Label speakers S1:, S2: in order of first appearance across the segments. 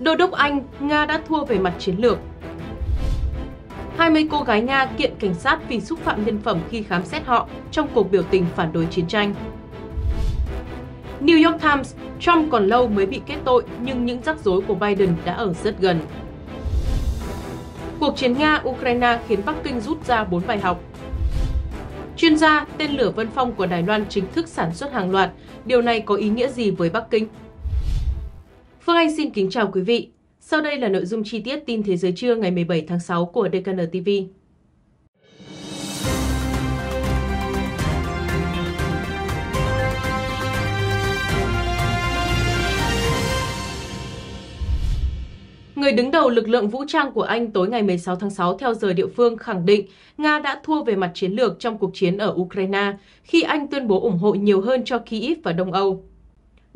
S1: Đô đốc Anh, Nga đã thua về mặt chiến lược. 20 cô gái Nga kiện cảnh sát vì xúc phạm nhân phẩm khi khám xét họ trong cuộc biểu tình phản đối chiến tranh. New York Times, Trump còn lâu mới bị kết tội nhưng những rắc rối của Biden đã ở rất gần. Cuộc chiến Nga-Ukraine khiến Bắc Kinh rút ra 4 bài học. Chuyên gia, tên lửa Vân Phong của Đài Loan chính thức sản xuất hàng loạt, điều này có ý nghĩa gì với Bắc Kinh? Phương Anh xin kính chào quý vị. Sau đây là nội dung chi tiết tin thế giới trưa ngày 17 tháng 6 của DKN TV. Người đứng đầu lực lượng vũ trang của Anh tối ngày 16 tháng 6 theo giờ địa phương khẳng định Nga đã thua về mặt chiến lược trong cuộc chiến ở Ukraine khi Anh tuyên bố ủng hộ nhiều hơn cho Kyiv và Đông Âu.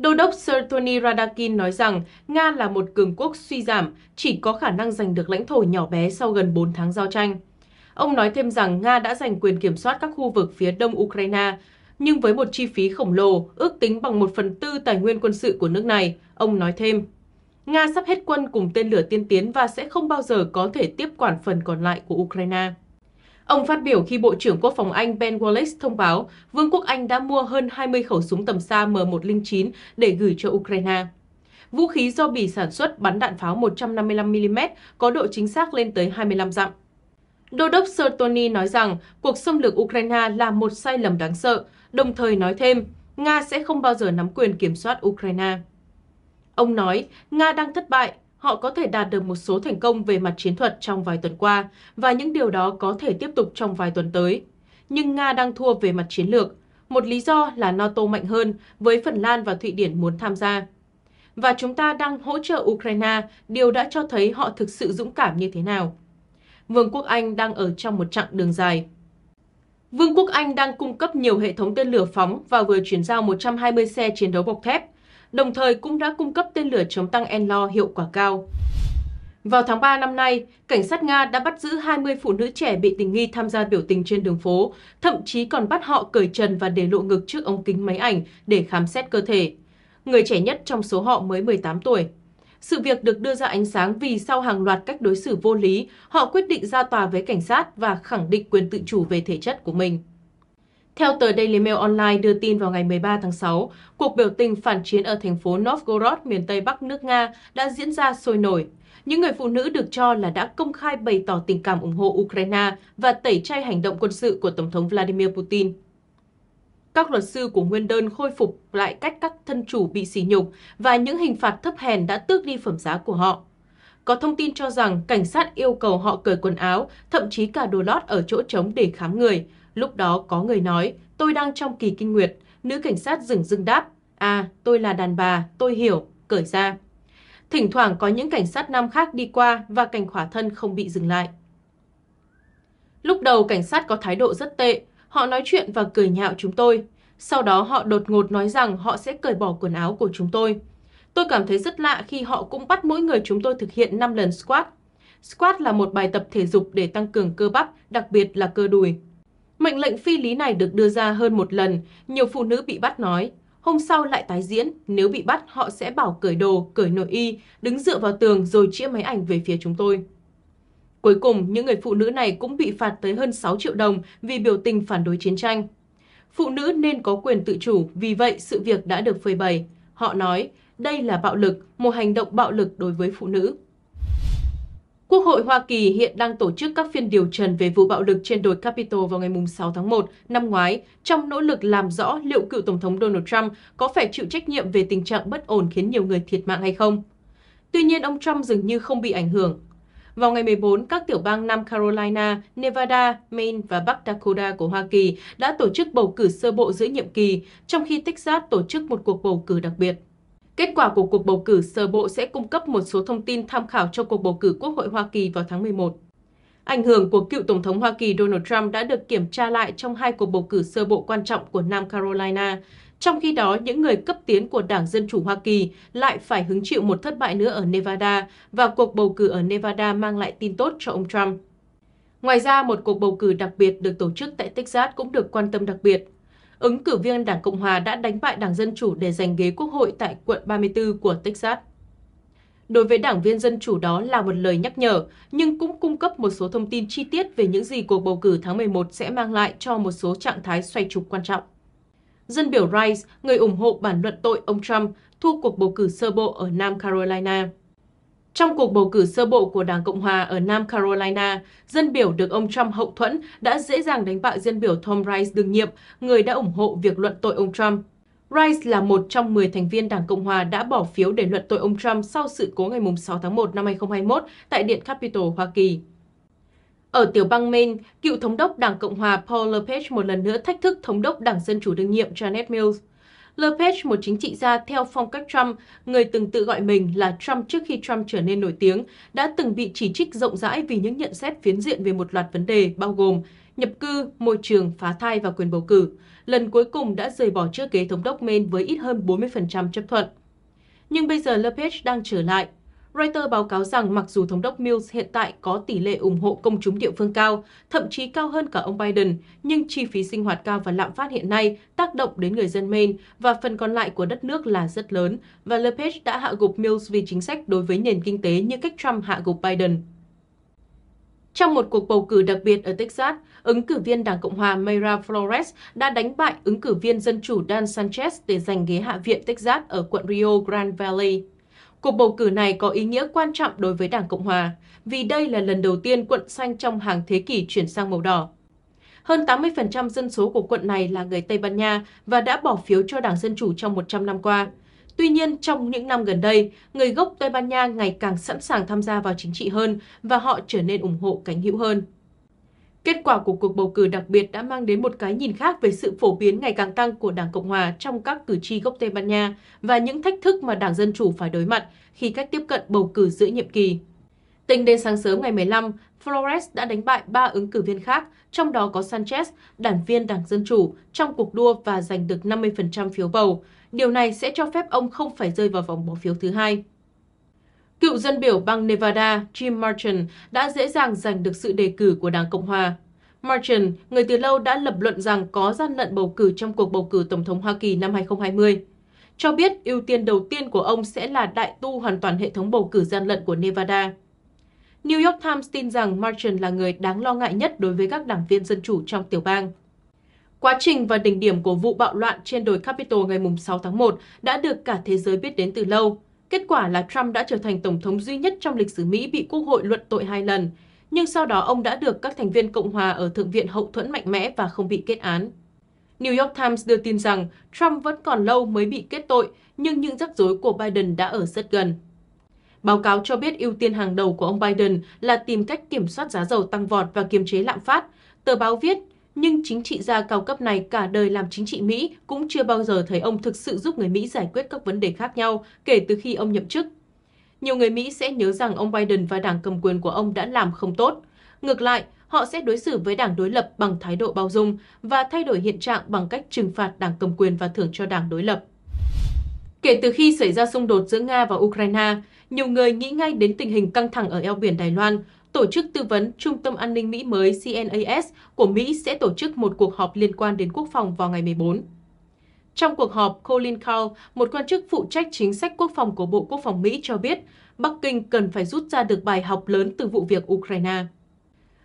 S1: Đô đốc Sir Tony Radakin nói rằng Nga là một cường quốc suy giảm, chỉ có khả năng giành được lãnh thổ nhỏ bé sau gần 4 tháng giao tranh. Ông nói thêm rằng Nga đã giành quyền kiểm soát các khu vực phía đông Ukraine, nhưng với một chi phí khổng lồ, ước tính bằng 1 phần tư tài nguyên quân sự của nước này, ông nói thêm. Nga sắp hết quân cùng tên lửa tiên tiến và sẽ không bao giờ có thể tiếp quản phần còn lại của Ukraine. Ông phát biểu khi Bộ trưởng Quốc phòng Anh Ben Wallace thông báo Vương quốc Anh đã mua hơn 20 khẩu súng tầm xa M109 để gửi cho Ukraine. Vũ khí do Bỉ sản xuất bắn đạn pháo 155mm có độ chính xác lên tới 25 dặm. Đô đốc Sir Tony nói rằng cuộc xâm lược Ukraine là một sai lầm đáng sợ, đồng thời nói thêm Nga sẽ không bao giờ nắm quyền kiểm soát Ukraine. Ông nói, Nga đang thất bại, họ có thể đạt được một số thành công về mặt chiến thuật trong vài tuần qua và những điều đó có thể tiếp tục trong vài tuần tới. Nhưng Nga đang thua về mặt chiến lược. Một lý do là NATO mạnh hơn với Phần Lan và Thụy Điển muốn tham gia. Và chúng ta đang hỗ trợ Ukraine, điều đã cho thấy họ thực sự dũng cảm như thế nào. Vương quốc Anh đang ở trong một chặng đường dài. Vương quốc Anh đang cung cấp nhiều hệ thống tên lửa phóng và vừa chuyển giao 120 xe chiến đấu bọc thép đồng thời cũng đã cung cấp tên lửa chống tăng Enlo hiệu quả cao. Vào tháng 3 năm nay, cảnh sát Nga đã bắt giữ 20 phụ nữ trẻ bị tình nghi tham gia biểu tình trên đường phố, thậm chí còn bắt họ cởi trần và để lộ ngực trước ống kính máy ảnh để khám xét cơ thể. Người trẻ nhất trong số họ mới 18 tuổi. Sự việc được đưa ra ánh sáng vì sau hàng loạt cách đối xử vô lý, họ quyết định ra tòa với cảnh sát và khẳng định quyền tự chủ về thể chất của mình. Theo tờ Daily Mail Online đưa tin vào ngày 13 tháng 6, cuộc biểu tình phản chiến ở thành phố Novgorod, miền Tây Bắc nước Nga đã diễn ra sôi nổi. Những người phụ nữ được cho là đã công khai bày tỏ tình cảm ủng hộ Ukraine và tẩy chay hành động quân sự của Tổng thống Vladimir Putin. Các luật sư của nguyên đơn khôi phục lại cách các thân chủ bị sỉ nhục và những hình phạt thấp hèn đã tước đi phẩm giá của họ. Có thông tin cho rằng cảnh sát yêu cầu họ cởi quần áo, thậm chí cả đồ lót ở chỗ trống để khám người – Lúc đó có người nói, tôi đang trong kỳ kinh nguyệt. Nữ cảnh sát dừng dưng đáp, à, tôi là đàn bà, tôi hiểu, cởi ra. Thỉnh thoảng có những cảnh sát nam khác đi qua và cảnh khỏa thân không bị dừng lại. Lúc đầu cảnh sát có thái độ rất tệ, họ nói chuyện và cười nhạo chúng tôi. Sau đó họ đột ngột nói rằng họ sẽ cởi bỏ quần áo của chúng tôi. Tôi cảm thấy rất lạ khi họ cũng bắt mỗi người chúng tôi thực hiện 5 lần squat. Squat là một bài tập thể dục để tăng cường cơ bắp, đặc biệt là cơ đùi. Mệnh lệnh phi lý này được đưa ra hơn một lần, nhiều phụ nữ bị bắt nói, hôm sau lại tái diễn, nếu bị bắt họ sẽ bảo cởi đồ, cởi nội y, đứng dựa vào tường rồi chĩa máy ảnh về phía chúng tôi. Cuối cùng, những người phụ nữ này cũng bị phạt tới hơn 6 triệu đồng vì biểu tình phản đối chiến tranh. Phụ nữ nên có quyền tự chủ, vì vậy sự việc đã được phơi bày. Họ nói, đây là bạo lực, một hành động bạo lực đối với phụ nữ. Quốc hội Hoa Kỳ hiện đang tổ chức các phiên điều trần về vụ bạo lực trên đồi Capitol vào ngày 6 tháng 1 năm ngoái, trong nỗ lực làm rõ liệu cựu Tổng thống Donald Trump có phải chịu trách nhiệm về tình trạng bất ổn khiến nhiều người thiệt mạng hay không. Tuy nhiên, ông Trump dường như không bị ảnh hưởng. Vào ngày 14, các tiểu bang Nam Carolina, Nevada, Maine và Bắc Dakota của Hoa Kỳ đã tổ chức bầu cử sơ bộ giữa nhiệm kỳ, trong khi Texas tổ chức một cuộc bầu cử đặc biệt. Kết quả của cuộc bầu cử sơ bộ sẽ cung cấp một số thông tin tham khảo cho cuộc bầu cử Quốc hội Hoa Kỳ vào tháng 11. Ảnh hưởng của cựu Tổng thống Hoa Kỳ Donald Trump đã được kiểm tra lại trong hai cuộc bầu cử sơ bộ quan trọng của Nam Carolina. Trong khi đó, những người cấp tiến của Đảng Dân Chủ Hoa Kỳ lại phải hứng chịu một thất bại nữa ở Nevada và cuộc bầu cử ở Nevada mang lại tin tốt cho ông Trump. Ngoài ra, một cuộc bầu cử đặc biệt được tổ chức tại Texas cũng được quan tâm đặc biệt ứng cử viên Đảng Cộng Hòa đã đánh bại Đảng Dân Chủ để giành ghế Quốc hội tại quận 34 của Texas. Đối với đảng viên Dân Chủ đó là một lời nhắc nhở, nhưng cũng cung cấp một số thông tin chi tiết về những gì cuộc bầu cử tháng 11 sẽ mang lại cho một số trạng thái xoay trục quan trọng. Dân biểu Rice, người ủng hộ bản luận tội ông Trump, thua cuộc bầu cử sơ bộ ở Nam Carolina. Trong cuộc bầu cử sơ bộ của Đảng Cộng Hòa ở Nam Carolina, dân biểu được ông Trump hậu thuẫn đã dễ dàng đánh bại dân biểu Tom Rice đương nhiệm, người đã ủng hộ việc luận tội ông Trump. Rice là một trong 10 thành viên Đảng Cộng Hòa đã bỏ phiếu để luận tội ông Trump sau sự cố ngày 6 tháng 1 năm 2021 tại Điện Capitol, Hoa Kỳ. Ở tiểu bang Maine, cựu thống đốc Đảng Cộng Hòa Paul LePage một lần nữa thách thức thống đốc Đảng Dân Chủ đương nhiệm Janet Mills. LePage, một chính trị gia theo phong cách Trump, người từng tự gọi mình là Trump trước khi Trump trở nên nổi tiếng, đã từng bị chỉ trích rộng rãi vì những nhận xét phiến diện về một loạt vấn đề bao gồm nhập cư, môi trường, phá thai và quyền bầu cử. Lần cuối cùng đã rời bỏ chiếc ghế thống đốc Maine với ít hơn 40% chấp thuận. Nhưng bây giờ LePage đang trở lại Reuters báo cáo rằng mặc dù Thống đốc Mills hiện tại có tỷ lệ ủng hộ công chúng địa phương cao, thậm chí cao hơn cả ông Biden, nhưng chi phí sinh hoạt cao và lạm phát hiện nay tác động đến người dân Maine và phần còn lại của đất nước là rất lớn, và LePage đã hạ gục Mills vì chính sách đối với nền kinh tế như cách Trump hạ gục Biden. Trong một cuộc bầu cử đặc biệt ở Texas, ứng cử viên Đảng Cộng hòa Mayra Flores đã đánh bại ứng cử viên Dân chủ Dan Sanchez để giành ghế Hạ viện Texas ở quận Rio Grande Valley. Cuộc bầu cử này có ý nghĩa quan trọng đối với Đảng Cộng Hòa, vì đây là lần đầu tiên quận xanh trong hàng thế kỷ chuyển sang màu đỏ. Hơn 80% dân số của quận này là người Tây Ban Nha và đã bỏ phiếu cho Đảng Dân Chủ trong 100 năm qua. Tuy nhiên, trong những năm gần đây, người gốc Tây Ban Nha ngày càng sẵn sàng tham gia vào chính trị hơn và họ trở nên ủng hộ cánh hữu hơn. Kết quả của cuộc bầu cử đặc biệt đã mang đến một cái nhìn khác về sự phổ biến ngày càng tăng của Đảng Cộng Hòa trong các cử tri gốc Tây Ban Nha và những thách thức mà Đảng Dân Chủ phải đối mặt khi cách tiếp cận bầu cử giữa nhiệm kỳ. Tính đến sáng sớm ngày 15, Flores đã đánh bại 3 ứng cử viên khác, trong đó có Sanchez, đảng viên Đảng Dân Chủ, trong cuộc đua và giành được 50% phiếu bầu. Điều này sẽ cho phép ông không phải rơi vào vòng bỏ phiếu thứ hai. Cựu dân biểu bang Nevada Jim Martin đã dễ dàng giành được sự đề cử của Đảng Cộng Hòa. Martin, người từ lâu đã lập luận rằng có gian lận bầu cử trong cuộc bầu cử Tổng thống Hoa Kỳ năm 2020, cho biết ưu tiên đầu tiên của ông sẽ là đại tu hoàn toàn hệ thống bầu cử gian lận của Nevada. New York Times tin rằng Martin là người đáng lo ngại nhất đối với các đảng viên dân chủ trong tiểu bang. Quá trình và đỉnh điểm của vụ bạo loạn trên đồi Capitol ngày 6 tháng 1 đã được cả thế giới biết đến từ lâu. Kết quả là Trump đã trở thành Tổng thống duy nhất trong lịch sử Mỹ bị Quốc hội luận tội hai lần, nhưng sau đó ông đã được các thành viên Cộng hòa ở Thượng viện hậu thuẫn mạnh mẽ và không bị kết án. New York Times đưa tin rằng Trump vẫn còn lâu mới bị kết tội, nhưng những rắc rối của Biden đã ở rất gần. Báo cáo cho biết ưu tiên hàng đầu của ông Biden là tìm cách kiểm soát giá dầu tăng vọt và kiềm chế lạm phát. Tờ báo viết nhưng chính trị gia cao cấp này cả đời làm chính trị Mỹ cũng chưa bao giờ thấy ông thực sự giúp người Mỹ giải quyết các vấn đề khác nhau kể từ khi ông nhậm chức. Nhiều người Mỹ sẽ nhớ rằng ông Biden và đảng cầm quyền của ông đã làm không tốt. Ngược lại, họ sẽ đối xử với đảng đối lập bằng thái độ bao dung và thay đổi hiện trạng bằng cách trừng phạt đảng cầm quyền và thưởng cho đảng đối lập. Kể từ khi xảy ra xung đột giữa Nga và Ukraine, nhiều người nghĩ ngay đến tình hình căng thẳng ở eo biển Đài Loan, Tổ chức tư vấn Trung tâm An ninh Mỹ mới CNAS của Mỹ sẽ tổ chức một cuộc họp liên quan đến quốc phòng vào ngày 14. Trong cuộc họp, Colin Cowell, một quan chức phụ trách chính sách quốc phòng của Bộ Quốc phòng Mỹ cho biết Bắc Kinh cần phải rút ra được bài học lớn từ vụ việc Ukraine.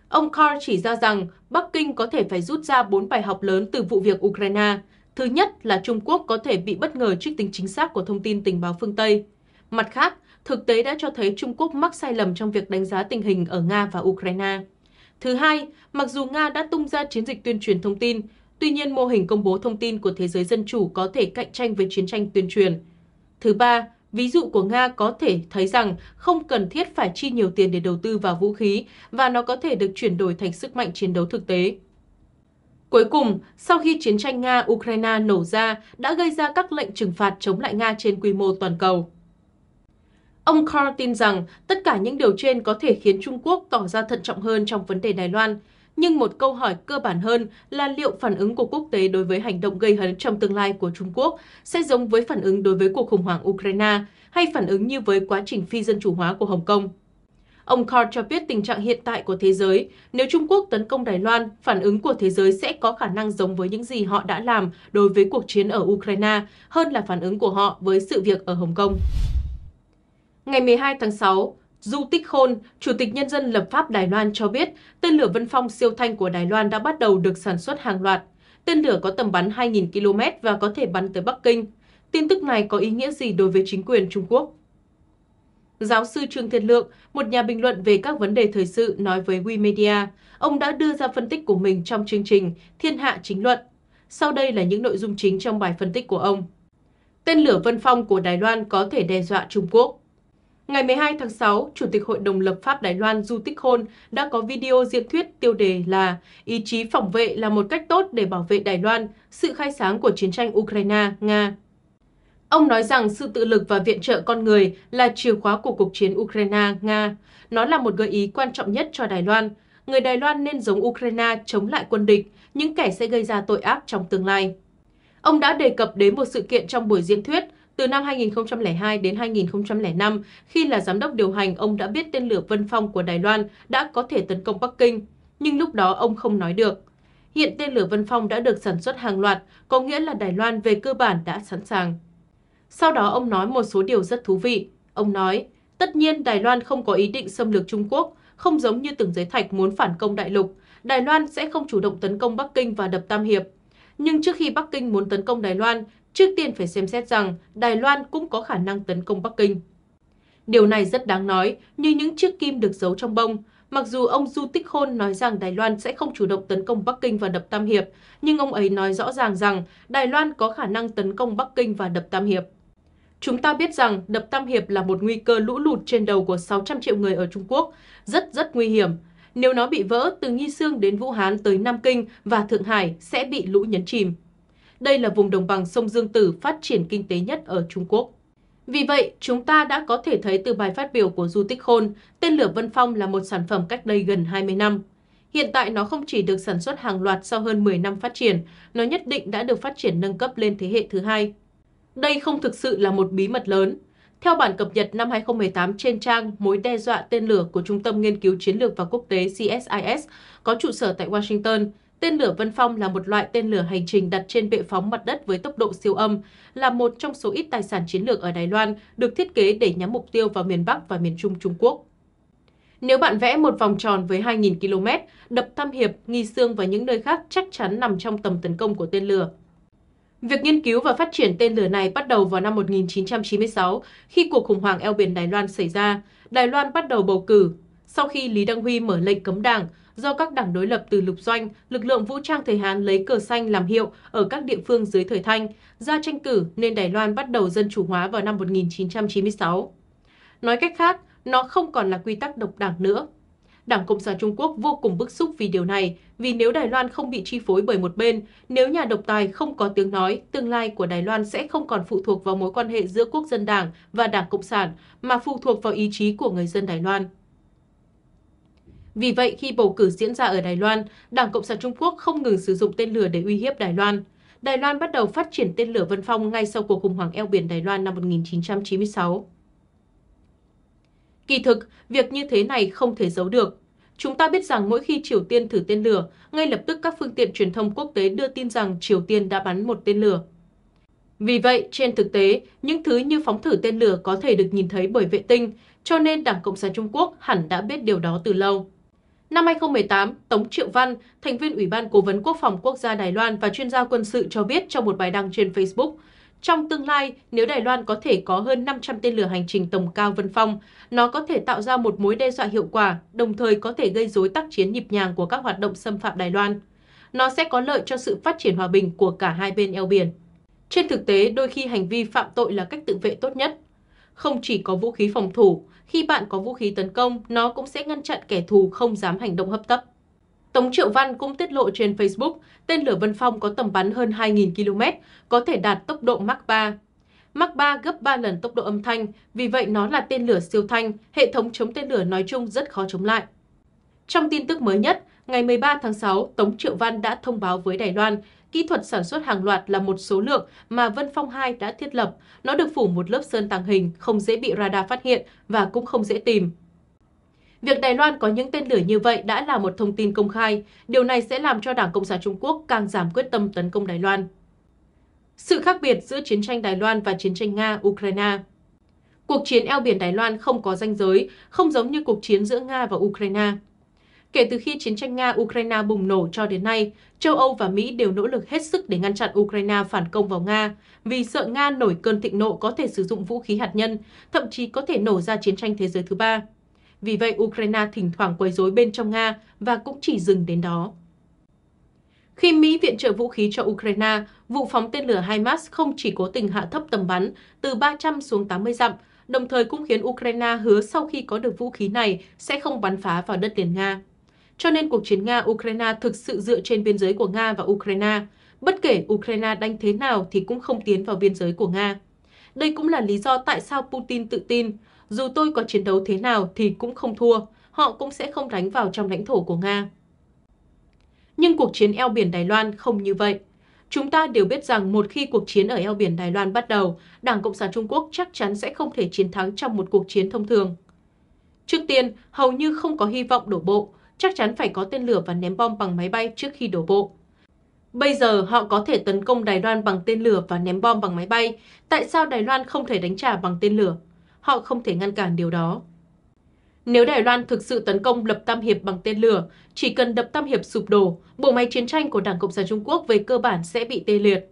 S1: Ông Carr chỉ ra rằng Bắc Kinh có thể phải rút ra bốn bài học lớn từ vụ việc Ukraine. Thứ nhất là Trung Quốc có thể bị bất ngờ trước tính chính xác của thông tin tình báo phương Tây. Mặt khác, thực tế đã cho thấy Trung Quốc mắc sai lầm trong việc đánh giá tình hình ở Nga và Ukraine. Thứ hai, mặc dù Nga đã tung ra chiến dịch tuyên truyền thông tin, tuy nhiên mô hình công bố thông tin của thế giới dân chủ có thể cạnh tranh với chiến tranh tuyên truyền. Thứ ba, ví dụ của Nga có thể thấy rằng không cần thiết phải chi nhiều tiền để đầu tư vào vũ khí và nó có thể được chuyển đổi thành sức mạnh chiến đấu thực tế. Cuối cùng, sau khi chiến tranh Nga-Ukraine nổ ra đã gây ra các lệnh trừng phạt chống lại Nga trên quy mô toàn cầu. Ông Carl tin rằng tất cả những điều trên có thể khiến Trung Quốc tỏ ra thận trọng hơn trong vấn đề Đài Loan. Nhưng một câu hỏi cơ bản hơn là liệu phản ứng của quốc tế đối với hành động gây hấn trong tương lai của Trung Quốc sẽ giống với phản ứng đối với cuộc khủng hoảng Ukraine hay phản ứng như với quá trình phi dân chủ hóa của Hồng Kông? Ông Carr cho biết tình trạng hiện tại của thế giới, nếu Trung Quốc tấn công Đài Loan, phản ứng của thế giới sẽ có khả năng giống với những gì họ đã làm đối với cuộc chiến ở Ukraine hơn là phản ứng của họ với sự việc ở Hồng Kông. Ngày 12 tháng 6, Du Tích Khôn, Chủ tịch Nhân dân lập pháp Đài Loan cho biết tên lửa Vân Phong siêu thanh của Đài Loan đã bắt đầu được sản xuất hàng loạt. Tên lửa có tầm bắn 2.000 km và có thể bắn tới Bắc Kinh. Tin tức này có ý nghĩa gì đối với chính quyền Trung Quốc? Giáo sư Trương Thiên Lượng, một nhà bình luận về các vấn đề thời sự nói với WeMedia, ông đã đưa ra phân tích của mình trong chương trình Thiên Hạ Chính Luận. Sau đây là những nội dung chính trong bài phân tích của ông. Tên lửa Vân Phong của Đài Loan có thể đe dọa Trung Quốc. Ngày 12 tháng 6, Chủ tịch Hội đồng lập pháp Đài Loan Du Tích Hôn đã có video diễn thuyết tiêu đề là Ý chí phòng vệ là một cách tốt để bảo vệ Đài Loan, sự khai sáng của chiến tranh Ukraine, Nga. Ông nói rằng sự tự lực và viện trợ con người là chìa khóa của cuộc chiến Ukraine, Nga. Nó là một gợi ý quan trọng nhất cho Đài Loan. Người Đài Loan nên giống Ukraine chống lại quân địch, những kẻ sẽ gây ra tội ác trong tương lai. Ông đã đề cập đến một sự kiện trong buổi diễn thuyết từ năm 2002 đến 2005, khi là giám đốc điều hành, ông đã biết tên lửa Vân Phong của Đài Loan đã có thể tấn công Bắc Kinh, nhưng lúc đó ông không nói được. Hiện tên lửa Vân Phong đã được sản xuất hàng loạt, có nghĩa là Đài Loan về cơ bản đã sẵn sàng. Sau đó ông nói một số điều rất thú vị. Ông nói, tất nhiên Đài Loan không có ý định xâm lược Trung Quốc, không giống như từng giới thạch muốn phản công đại lục. Đài Loan sẽ không chủ động tấn công Bắc Kinh và đập Tam Hiệp. Nhưng trước khi Bắc Kinh muốn tấn công Đài Loan trước tiên phải xem xét rằng Đài Loan cũng có khả năng tấn công Bắc Kinh. Điều này rất đáng nói như những chiếc kim được giấu trong bông. Mặc dù ông Du Tích Khôn nói rằng Đài Loan sẽ không chủ động tấn công Bắc Kinh và đập Tam Hiệp, nhưng ông ấy nói rõ ràng rằng Đài Loan có khả năng tấn công Bắc Kinh và đập Tam Hiệp. Chúng ta biết rằng đập Tam Hiệp là một nguy cơ lũ lụt trên đầu của 600 triệu người ở Trung Quốc, rất rất nguy hiểm. Nếu nó bị vỡ, từ Nghi Sương đến Vũ Hán tới Nam Kinh và Thượng Hải sẽ bị lũ nhấn chìm đây là vùng đồng bằng sông Dương Tử phát triển kinh tế nhất ở Trung Quốc. Vì vậy, chúng ta đã có thể thấy từ bài phát biểu của Du Tích Khôn, tên lửa Vân Phong là một sản phẩm cách đây gần 20 năm. Hiện tại nó không chỉ được sản xuất hàng loạt sau hơn 10 năm phát triển, nó nhất định đã được phát triển nâng cấp lên thế hệ thứ hai. Đây không thực sự là một bí mật lớn. Theo bản cập nhật năm 2018 trên trang Mối đe dọa tên lửa của Trung tâm Nghiên cứu Chiến lược và Quốc tế CSIS có trụ sở tại Washington, Tên lửa Vân Phong là một loại tên lửa hành trình đặt trên bệ phóng mặt đất với tốc độ siêu âm, là một trong số ít tài sản chiến lược ở Đài Loan được thiết kế để nhắm mục tiêu vào miền Bắc và miền Trung Trung Quốc. Nếu bạn vẽ một vòng tròn với 2.000 km, đập Tam Hiệp, Nghi Sương và những nơi khác chắc chắn nằm trong tầm tấn công của tên lửa. Việc nghiên cứu và phát triển tên lửa này bắt đầu vào năm 1996 khi cuộc khủng hoảng eo biển Đài Loan xảy ra. Đài Loan bắt đầu bầu cử. Sau khi Lý Đăng Huy mở lệnh cấm đảng, do các đảng đối lập từ lục doanh, lực lượng vũ trang thời Hán lấy cờ xanh làm hiệu ở các địa phương dưới thời Thanh, ra tranh cử nên Đài Loan bắt đầu dân chủ hóa vào năm 1996. Nói cách khác, nó không còn là quy tắc độc đảng nữa. Đảng Cộng sản Trung Quốc vô cùng bức xúc vì điều này, vì nếu Đài Loan không bị chi phối bởi một bên, nếu nhà độc tài không có tiếng nói, tương lai của Đài Loan sẽ không còn phụ thuộc vào mối quan hệ giữa quốc dân đảng và đảng Cộng sản, mà phụ thuộc vào ý chí của người dân Đài Loan. Vì vậy, khi bầu cử diễn ra ở Đài Loan, Đảng Cộng sản Trung Quốc không ngừng sử dụng tên lửa để uy hiếp Đài Loan. Đài Loan bắt đầu phát triển tên lửa Vân Phong ngay sau cuộc khủng hoảng eo biển Đài Loan năm 1996. Kỳ thực, việc như thế này không thể giấu được. Chúng ta biết rằng mỗi khi Triều Tiên thử tên lửa, ngay lập tức các phương tiện truyền thông quốc tế đưa tin rằng Triều Tiên đã bắn một tên lửa. Vì vậy, trên thực tế, những thứ như phóng thử tên lửa có thể được nhìn thấy bởi vệ tinh, cho nên Đảng Cộng sản Trung Quốc hẳn đã biết điều đó từ lâu. Năm 2018, Tống Triệu Văn, thành viên Ủy ban Cố vấn Quốc phòng Quốc gia Đài Loan và chuyên gia quân sự cho biết trong một bài đăng trên Facebook, trong tương lai, nếu Đài Loan có thể có hơn 500 tên lửa hành trình tầm cao vân phong, nó có thể tạo ra một mối đe dọa hiệu quả, đồng thời có thể gây rối tác chiến nhịp nhàng của các hoạt động xâm phạm Đài Loan. Nó sẽ có lợi cho sự phát triển hòa bình của cả hai bên eo biển. Trên thực tế, đôi khi hành vi phạm tội là cách tự vệ tốt nhất. Không chỉ có vũ khí phòng thủ, khi bạn có vũ khí tấn công, nó cũng sẽ ngăn chặn kẻ thù không dám hành động hấp tấp. Tống Triệu Văn cũng tiết lộ trên Facebook, tên lửa Vân Phong có tầm bắn hơn 2.000 km, có thể đạt tốc độ Mach 3. Mach 3 gấp 3 lần tốc độ âm thanh, vì vậy nó là tên lửa siêu thanh, hệ thống chống tên lửa nói chung rất khó chống lại. Trong tin tức mới nhất, ngày 13 tháng 6, Tống Triệu Văn đã thông báo với Đài Loan Kỹ thuật sản xuất hàng loạt là một số lượng mà Vân Phong 2 đã thiết lập. Nó được phủ một lớp sơn tàng hình, không dễ bị radar phát hiện và cũng không dễ tìm. Việc Đài Loan có những tên lửa như vậy đã là một thông tin công khai. Điều này sẽ làm cho Đảng Cộng sản Trung Quốc càng giảm quyết tâm tấn công Đài Loan. Sự khác biệt giữa chiến tranh Đài Loan và chiến tranh Nga-Ukraine Cuộc chiến eo biển Đài Loan không có danh giới, không giống như cuộc chiến giữa Nga và Ukraine. Kể từ khi chiến tranh Nga-Ukraine bùng nổ cho đến nay, châu Âu và Mỹ đều nỗ lực hết sức để ngăn chặn Ukraine phản công vào Nga vì sợ Nga nổi cơn thịnh nộ có thể sử dụng vũ khí hạt nhân, thậm chí có thể nổ ra chiến tranh thế giới thứ ba. Vì vậy, Ukraine thỉnh thoảng quấy rối bên trong Nga và cũng chỉ dừng đến đó. Khi Mỹ viện trợ vũ khí cho Ukraine, vụ phóng tên lửa HIMARS không chỉ cố tình hạ thấp tầm bắn từ 300 xuống 80 dặm, đồng thời cũng khiến Ukraine hứa sau khi có được vũ khí này sẽ không bắn phá vào đất liền Nga. Cho nên cuộc chiến Nga-Ukraine thực sự dựa trên biên giới của Nga và Ukraine. Bất kể Ukraine đánh thế nào thì cũng không tiến vào biên giới của Nga. Đây cũng là lý do tại sao Putin tự tin, dù tôi có chiến đấu thế nào thì cũng không thua, họ cũng sẽ không đánh vào trong lãnh thổ của Nga. Nhưng cuộc chiến eo biển Đài Loan không như vậy. Chúng ta đều biết rằng một khi cuộc chiến ở eo biển Đài Loan bắt đầu, Đảng Cộng sản Trung Quốc chắc chắn sẽ không thể chiến thắng trong một cuộc chiến thông thường. Trước tiên, hầu như không có hy vọng đổ bộ, chắc chắn phải có tên lửa và ném bom bằng máy bay trước khi đổ bộ. Bây giờ họ có thể tấn công Đài Loan bằng tên lửa và ném bom bằng máy bay. Tại sao Đài Loan không thể đánh trả bằng tên lửa? Họ không thể ngăn cản điều đó. Nếu Đài Loan thực sự tấn công Lập Tam Hiệp bằng tên lửa, chỉ cần Lập Tam Hiệp sụp đổ, bộ máy chiến tranh của Đảng Cộng sản Trung Quốc về cơ bản sẽ bị tê liệt.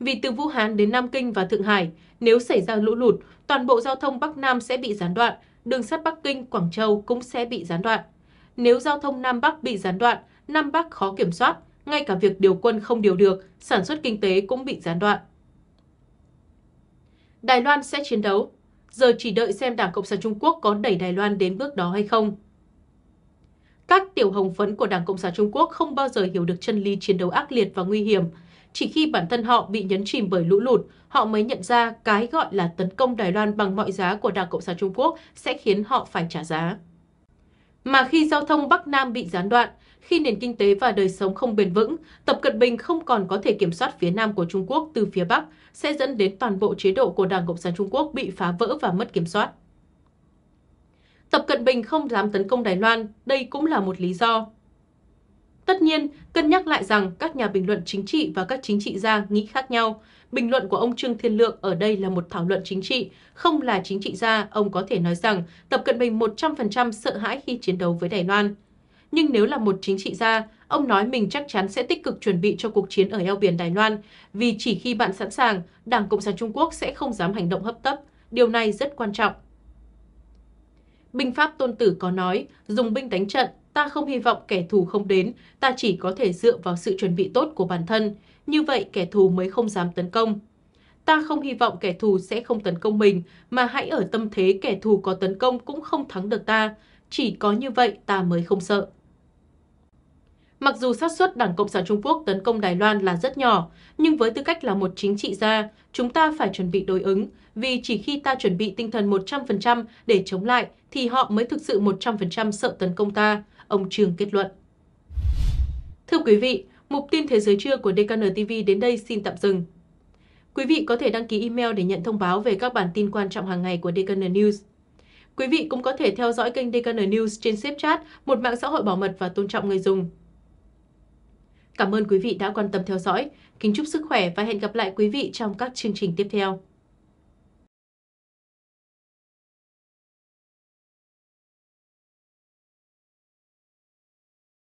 S1: Vì từ Vũ Hán đến Nam Kinh và Thượng Hải, nếu xảy ra lũ lụt, toàn bộ giao thông Bắc Nam sẽ bị gián đoạn, đường sắt Bắc Kinh, Quảng Châu cũng sẽ bị gián đoạn nếu giao thông Nam Bắc bị gián đoạn, Nam Bắc khó kiểm soát, ngay cả việc điều quân không điều được, sản xuất kinh tế cũng bị gián đoạn. Đài Loan sẽ chiến đấu. Giờ chỉ đợi xem Đảng Cộng sản Trung Quốc có đẩy Đài Loan đến bước đó hay không. Các tiểu hồng phấn của Đảng Cộng sản Trung Quốc không bao giờ hiểu được chân lý chiến đấu ác liệt và nguy hiểm. Chỉ khi bản thân họ bị nhấn chìm bởi lũ lụt, họ mới nhận ra cái gọi là tấn công Đài Loan bằng mọi giá của Đảng Cộng sản Trung Quốc sẽ khiến họ phải trả giá. Mà khi giao thông Bắc Nam bị gián đoạn, khi nền kinh tế và đời sống không bền vững, Tập Cận Bình không còn có thể kiểm soát phía Nam của Trung Quốc từ phía Bắc, sẽ dẫn đến toàn bộ chế độ của Đảng Cộng sản Trung Quốc bị phá vỡ và mất kiểm soát. Tập Cận Bình không dám tấn công Đài Loan, đây cũng là một lý do. Tất nhiên, cân nhắc lại rằng các nhà bình luận chính trị và các chính trị gia nghĩ khác nhau, Bình luận của ông Trương Thiên Lượng ở đây là một thảo luận chính trị. Không là chính trị gia, ông có thể nói rằng Tập Cận Bình 100% sợ hãi khi chiến đấu với Đài Loan. Nhưng nếu là một chính trị gia, ông nói mình chắc chắn sẽ tích cực chuẩn bị cho cuộc chiến ở eo biển Đài Loan, vì chỉ khi bạn sẵn sàng, Đảng Cộng sản Trung Quốc sẽ không dám hành động hấp tấp. Điều này rất quan trọng. Binh pháp tôn tử có nói, dùng binh đánh trận, ta không hy vọng kẻ thù không đến, ta chỉ có thể dựa vào sự chuẩn bị tốt của bản thân. Như vậy kẻ thù mới không dám tấn công. Ta không hy vọng kẻ thù sẽ không tấn công mình, mà hãy ở tâm thế kẻ thù có tấn công cũng không thắng được ta. Chỉ có như vậy ta mới không sợ. Mặc dù xác suất Đảng Cộng sản Trung Quốc tấn công Đài Loan là rất nhỏ, nhưng với tư cách là một chính trị gia, chúng ta phải chuẩn bị đối ứng, vì chỉ khi ta chuẩn bị tinh thần 100% để chống lại thì họ mới thực sự 100% sợ tấn công ta, ông Trường kết luận. Thưa quý vị, Mục tin thế giới trưa của DKN TV đến đây xin tạm dừng. Quý vị có thể đăng ký email để nhận thông báo về các bản tin quan trọng hàng ngày của DKN News. Quý vị cũng có thể theo dõi kênh DKN News trên SafeChat, một mạng xã hội bảo mật và tôn trọng người dùng. Cảm ơn quý vị đã quan tâm theo dõi. Kính chúc sức khỏe và hẹn gặp lại quý vị trong các chương trình tiếp theo.